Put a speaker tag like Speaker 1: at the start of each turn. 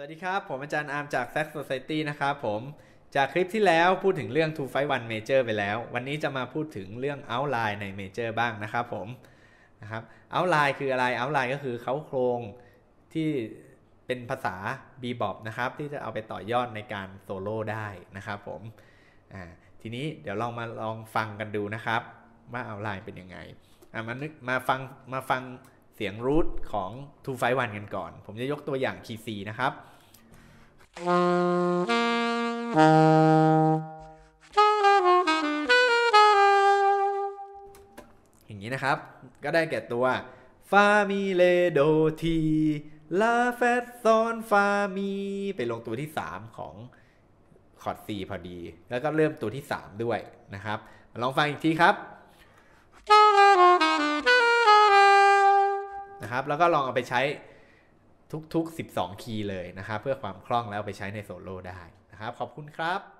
Speaker 1: สวัสดีครับ ผมอาจารย์อาร์มจาก f a t Society นะครับผม จากคลิปที่แล้วพูดถึงเรื่อง Two Fight One Major ไปแล้ว วันนี้จะมาพูดถึงเรื่อง Outline ใน Major บ้างนะครับผมนะครับ Outline คืออะไร Outline ก็คือเขาโครงที่เป็นภาษา b b o p นะครับ ที่จะเอาไปต่อยอดในการโซโล่ได้นะครับผมทีนี้เดี๋ยวลองมาลองฟังกันดูนะครับ ว่า Outline เป็นยังไงมามาฟังมาฟังเสียงรูทของ251 กันก่อน ผมจะยกตัวอย่างคีซี C นะครับ อย่างนี้นะครับ ก็ได้แก่ตัวฟามเลโด ที ลา เฟตซอน ฟามีไปลงตัวที่ 3 ของคอร์ด C พอดี แล้วก็เริ่มตัวที่ 3 ด้วยนะครับ ลองฟังอีกทีครับครับแล้วก็ลองเอาไปใช้ทุก ๆ 12 คีย์เลยนะครับเพื่อความคล่องแล้วไปใช้ในโซโล่ได้นะครับขอบคุณครับ